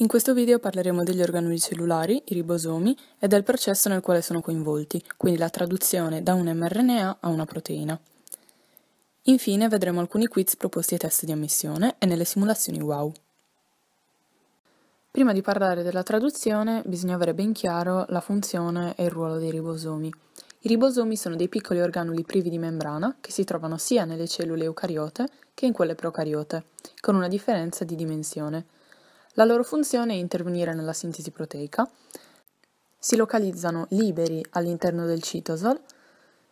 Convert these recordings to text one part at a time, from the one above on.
In questo video parleremo degli organuli cellulari, i ribosomi, e del processo nel quale sono coinvolti, quindi la traduzione da un mRNA a una proteina. Infine vedremo alcuni quiz proposti ai test di ammissione e nelle simulazioni WOW. Prima di parlare della traduzione bisogna avere ben chiaro la funzione e il ruolo dei ribosomi. I ribosomi sono dei piccoli organuli privi di membrana che si trovano sia nelle cellule eucariote che in quelle procariote, con una differenza di dimensione. La loro funzione è intervenire nella sintesi proteica, si localizzano liberi all'interno del citosol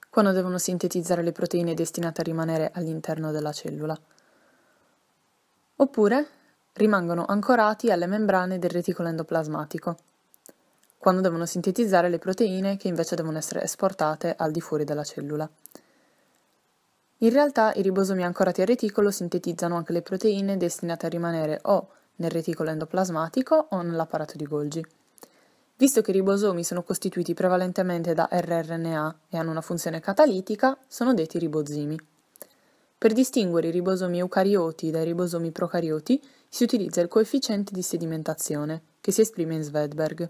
quando devono sintetizzare le proteine destinate a rimanere all'interno della cellula, oppure rimangono ancorati alle membrane del reticolo endoplasmatico quando devono sintetizzare le proteine che invece devono essere esportate al di fuori della cellula. In realtà i ribosomi ancorati al reticolo sintetizzano anche le proteine destinate a rimanere o nel reticolo endoplasmatico o nell'apparato di Golgi. Visto che i ribosomi sono costituiti prevalentemente da rRNA e hanno una funzione catalitica, sono detti ribozimi. Per distinguere i ribosomi eucarioti dai ribosomi procarioti si utilizza il coefficiente di sedimentazione, che si esprime in Svedberg.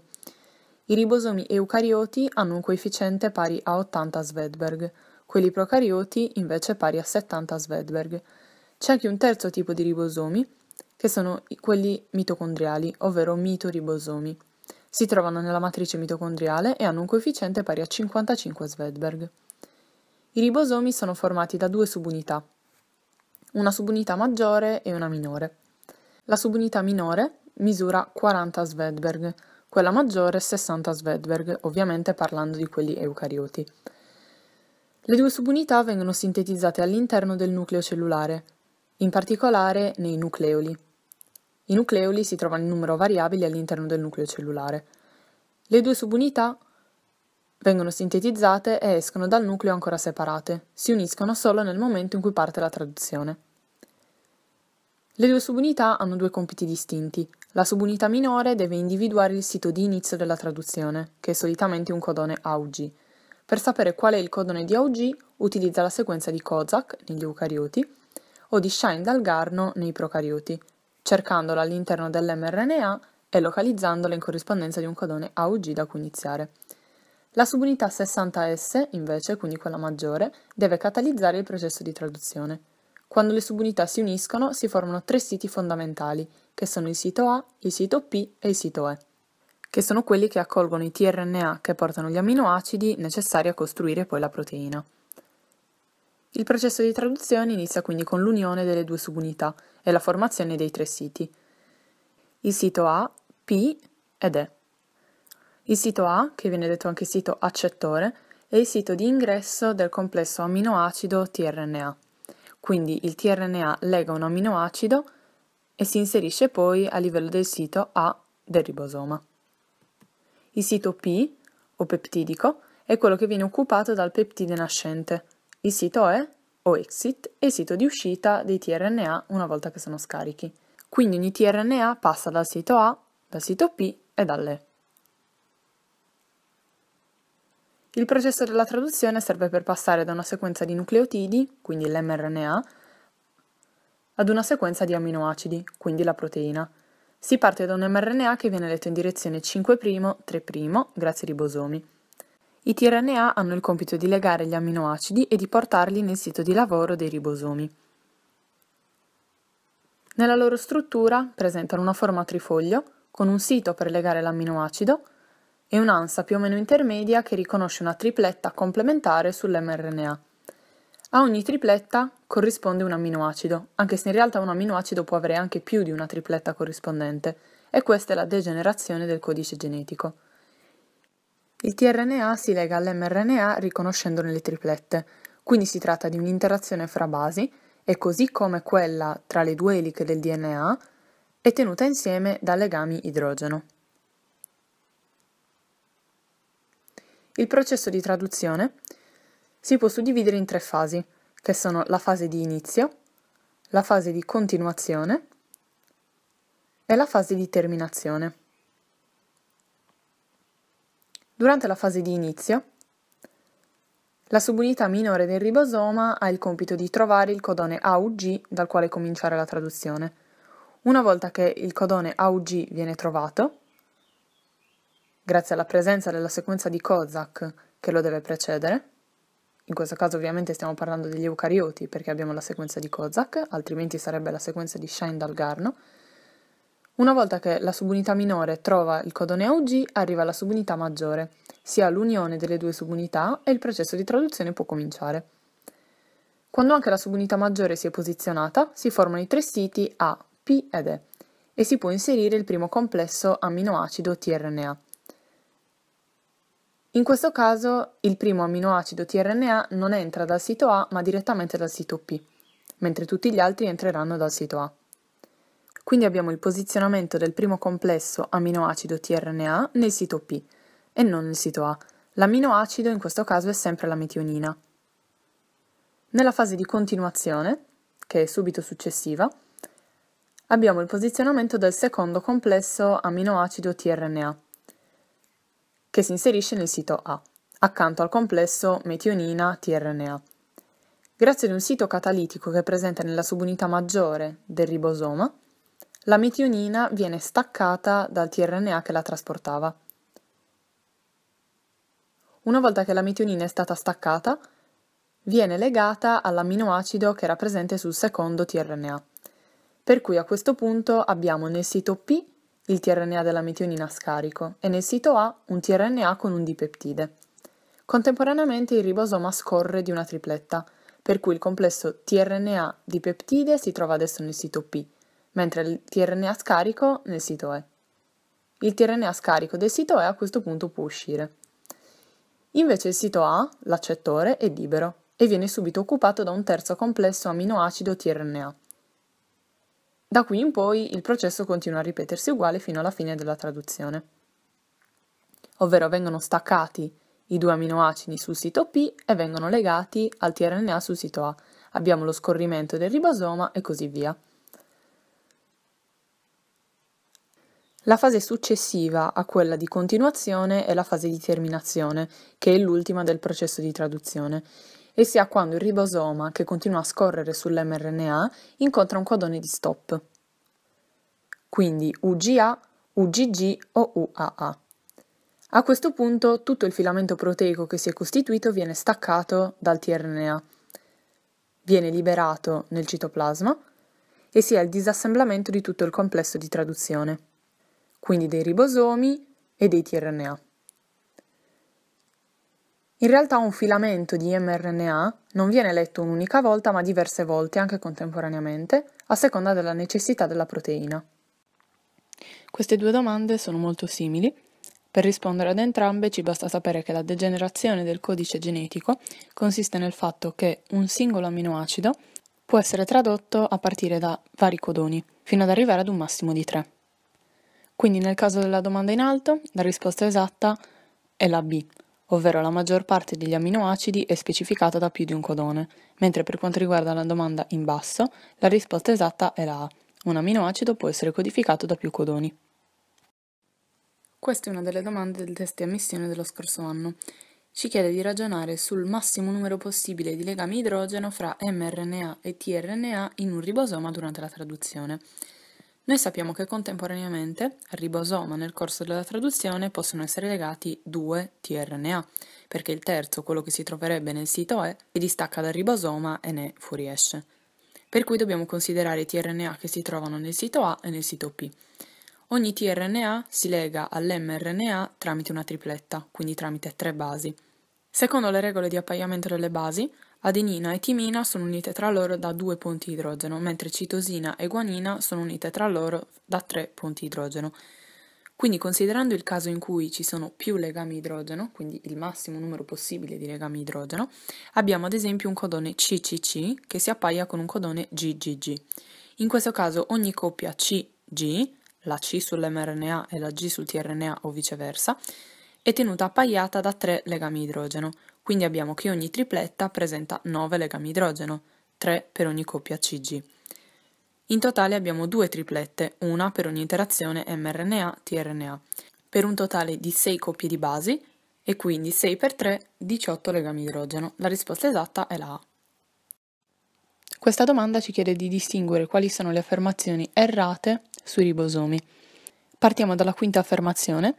I ribosomi eucarioti hanno un coefficiente pari a 80 Svedberg, quelli procarioti invece pari a 70 Svedberg. C'è anche un terzo tipo di ribosomi, che sono quelli mitocondriali, ovvero mitoribosomi. Si trovano nella matrice mitocondriale e hanno un coefficiente pari a 55 Svedberg. I ribosomi sono formati da due subunità, una subunità maggiore e una minore. La subunità minore misura 40 Svedberg, quella maggiore 60 Svedberg, ovviamente parlando di quelli eucarioti. Le due subunità vengono sintetizzate all'interno del nucleo cellulare, in particolare nei nucleoli. I nucleoli si trovano in numero variabile all'interno del nucleo cellulare. Le due subunità vengono sintetizzate e escono dal nucleo ancora separate, si uniscono solo nel momento in cui parte la traduzione. Le due subunità hanno due compiti distinti. La subunità minore deve individuare il sito di inizio della traduzione, che è solitamente un codone AUG. Per sapere qual è il codone di AUG utilizza la sequenza di Kozak negli eucarioti o di Shine dal Garno nei procarioti, cercandola all'interno dell'mRNA e localizzandola in corrispondenza di un codone AUG da cui iniziare. La subunità 60S, invece, quindi quella maggiore, deve catalizzare il processo di traduzione. Quando le subunità si uniscono si formano tre siti fondamentali, che sono il sito A, il sito P e il sito E, che sono quelli che accolgono i tRNA che portano gli amminoacidi necessari a costruire poi la proteina. Il processo di traduzione inizia quindi con l'unione delle due subunità e la formazione dei tre siti. Il sito A, P ed E. Il sito A, che viene detto anche sito accettore, è il sito di ingresso del complesso amminoacido tRNA. Quindi il tRNA lega un amminoacido e si inserisce poi a livello del sito A del ribosoma. Il sito P, o peptidico, è quello che viene occupato dal peptide nascente, il sito è OExit e sito di uscita dei tRNA una volta che sono scarichi. Quindi ogni tRNA passa dal sito A, dal sito P e dall'E. Il processo della traduzione serve per passare da una sequenza di nucleotidi, quindi l'mRNA, ad una sequenza di aminoacidi, quindi la proteina. Si parte da un mRNA che viene letto in direzione 5', 3', grazie ai ribosomi. I tRNA hanno il compito di legare gli amminoacidi e di portarli nel sito di lavoro dei ribosomi. Nella loro struttura presentano una forma a trifoglio, con un sito per legare l'amminoacido e un'ansa più o meno intermedia che riconosce una tripletta complementare sull'mRNA. A ogni tripletta corrisponde un amminoacido, anche se in realtà un amminoacido può avere anche più di una tripletta corrispondente, e questa è la degenerazione del codice genetico. Il tRNA si lega all'mRNA riconoscendone le triplette, quindi si tratta di un'interazione fra basi e così come quella tra le due eliche del DNA è tenuta insieme da legami idrogeno. Il processo di traduzione si può suddividere in tre fasi, che sono la fase di inizio, la fase di continuazione e la fase di terminazione. Durante la fase di inizio, la subunità minore del ribosoma ha il compito di trovare il codone AUG dal quale cominciare la traduzione. Una volta che il codone AUG viene trovato, grazie alla presenza della sequenza di Kozak che lo deve precedere, in questo caso ovviamente stiamo parlando degli eucarioti perché abbiamo la sequenza di Kozak, altrimenti sarebbe la sequenza di shine dal Garno, una volta che la subunità minore trova il codone AUG, arriva la subunità maggiore, si ha l'unione delle due subunità e il processo di traduzione può cominciare. Quando anche la subunità maggiore si è posizionata, si formano i tre siti A, P ed E e si può inserire il primo complesso amminoacido tRNA. In questo caso il primo amminoacido tRNA non entra dal sito A ma direttamente dal sito P, mentre tutti gli altri entreranno dal sito A. Quindi abbiamo il posizionamento del primo complesso aminoacido tRNA nel sito P e non nel sito A. L'aminoacido in questo caso è sempre la metionina. Nella fase di continuazione, che è subito successiva, abbiamo il posizionamento del secondo complesso aminoacido tRNA, che si inserisce nel sito A, accanto al complesso metionina tRNA. Grazie ad un sito catalitico che è presente nella subunità maggiore del ribosoma, la metionina viene staccata dal tRNA che la trasportava. Una volta che la metionina è stata staccata, viene legata all'amminoacido che era presente sul secondo tRNA. Per cui a questo punto abbiamo nel sito P il tRNA della metionina scarico e nel sito A un tRNA con un dipeptide. Contemporaneamente il ribosoma scorre di una tripletta, per cui il complesso tRNA dipeptide si trova adesso nel sito P mentre il TRNA scarico nel sito E. Il TRNA scarico del sito E a questo punto può uscire. Invece il sito A, l'accettore, è libero e viene subito occupato da un terzo complesso aminoacido TRNA. Da qui in poi il processo continua a ripetersi uguale fino alla fine della traduzione, ovvero vengono staccati i due aminoacidi sul sito P e vengono legati al tRNA sul sito A. Abbiamo lo scorrimento del ribosoma e così via. La fase successiva a quella di continuazione è la fase di terminazione, che è l'ultima del processo di traduzione, e si ha quando il ribosoma, che continua a scorrere sull'mRNA, incontra un codone di stop. Quindi UGA, UGG o UAA. A questo punto tutto il filamento proteico che si è costituito viene staccato dal tRNA, viene liberato nel citoplasma e si ha il disassemblamento di tutto il complesso di traduzione quindi dei ribosomi e dei tRNA. In realtà un filamento di mRNA non viene letto un'unica volta ma diverse volte, anche contemporaneamente, a seconda della necessità della proteina. Queste due domande sono molto simili. Per rispondere ad entrambe ci basta sapere che la degenerazione del codice genetico consiste nel fatto che un singolo amminoacido può essere tradotto a partire da vari codoni, fino ad arrivare ad un massimo di tre. Quindi nel caso della domanda in alto, la risposta esatta è la B, ovvero la maggior parte degli amminoacidi è specificata da più di un codone, mentre per quanto riguarda la domanda in basso, la risposta esatta è la A. Un amminoacido può essere codificato da più codoni. Questa è una delle domande del test di ammissione dello scorso anno. Ci chiede di ragionare sul massimo numero possibile di legami idrogeno fra mRNA e tRNA in un ribosoma durante la traduzione. Noi sappiamo che contemporaneamente al ribosoma nel corso della traduzione possono essere legati due tRNA, perché il terzo, quello che si troverebbe nel sito E, si distacca dal ribosoma e ne fuoriesce. Per cui dobbiamo considerare i tRNA che si trovano nel sito A e nel sito P. Ogni tRNA si lega all'mRNA tramite una tripletta, quindi tramite tre basi. Secondo le regole di appaiamento delle basi, Adenina e timina sono unite tra loro da due ponti idrogeno, mentre citosina e guanina sono unite tra loro da tre ponti idrogeno. Quindi considerando il caso in cui ci sono più legami idrogeno, quindi il massimo numero possibile di legami idrogeno, abbiamo ad esempio un codone CCC che si appaia con un codone GGG. In questo caso ogni coppia CG, la C sull'mRNA e la G sul tRNA o viceversa, è tenuta appaiata da tre legami idrogeno. Quindi abbiamo che ogni tripletta presenta 9 legami idrogeno, 3 per ogni coppia CG. In totale abbiamo due triplette, una per ogni interazione mRNA-tRNA, per un totale di 6 coppie di basi e quindi 6 per 3, 18 legami idrogeno. La risposta esatta è la A. Questa domanda ci chiede di distinguere quali sono le affermazioni errate sui ribosomi. Partiamo dalla quinta affermazione,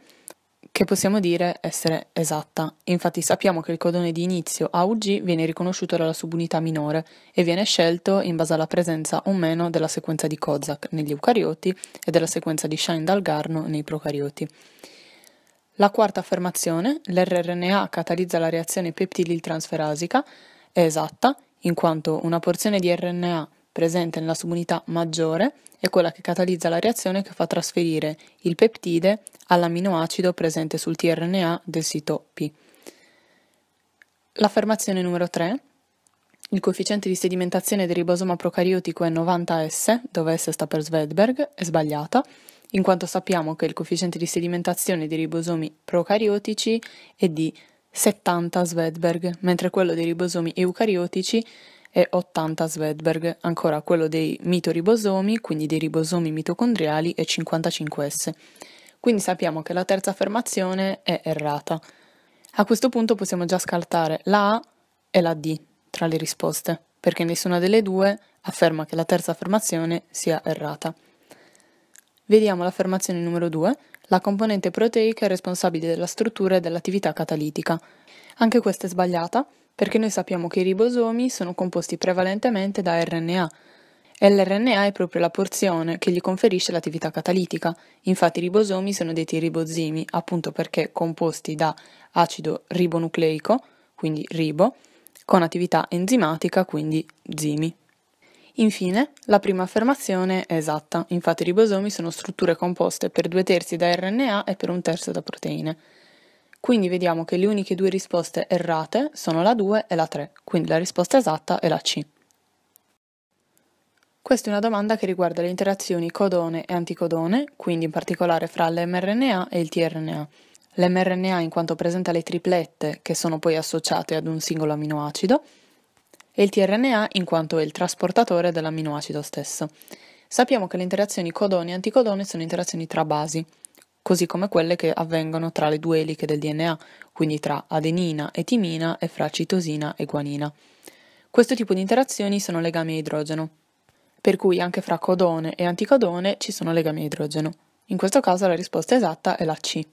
che possiamo dire essere esatta. Infatti sappiamo che il codone di inizio AUG viene riconosciuto dalla subunità minore e viene scelto in base alla presenza o meno della sequenza di Kozak negli eucarioti e della sequenza di Shine-Dalgarno nei procarioti. La quarta affermazione, l'RRNA catalizza la reazione peptililtransferasica, è esatta in quanto una porzione di RNA presente nella subunità maggiore è quella che catalizza la reazione che fa trasferire il peptide all'amminoacido presente sul tRNA del sito P. L'affermazione numero 3. Il coefficiente di sedimentazione del ribosoma procariotico è 90S, dove S sta per Svedberg, è sbagliata, in quanto sappiamo che il coefficiente di sedimentazione dei ribosomi procariotici è di 70 Svedberg, mentre quello dei ribosomi eucariotici è e 80 Svedberg, ancora quello dei mitoribosomi, quindi dei ribosomi mitocondriali e 55S. Quindi sappiamo che la terza affermazione è errata. A questo punto possiamo già scartare la A e la D tra le risposte, perché nessuna delle due afferma che la terza affermazione sia errata. Vediamo l'affermazione numero 2, la componente proteica è responsabile della struttura e dell'attività catalitica. Anche questa è sbagliata perché noi sappiamo che i ribosomi sono composti prevalentemente da RNA e l'RNA è proprio la porzione che gli conferisce l'attività catalitica. Infatti i ribosomi sono detti ribozimi appunto perché composti da acido ribonucleico, quindi ribo, con attività enzimatica, quindi zimi. Infine, la prima affermazione è esatta, infatti i ribosomi sono strutture composte per due terzi da RNA e per un terzo da proteine. Quindi vediamo che le uniche due risposte errate sono la 2 e la 3, quindi la risposta esatta è la C. Questa è una domanda che riguarda le interazioni codone e anticodone, quindi in particolare fra l'mRNA e il tRNA. L'mRNA in quanto presenta le triplette che sono poi associate ad un singolo aminoacido e il tRNA in quanto è il trasportatore dell'aminoacido stesso. Sappiamo che le interazioni codone e anticodone sono interazioni tra basi così come quelle che avvengono tra le due eliche del DNA, quindi tra adenina e timina e fra citosina e guanina. Questo tipo di interazioni sono legami a idrogeno, per cui anche fra codone e anticodone ci sono legami a idrogeno. In questo caso la risposta esatta è la C.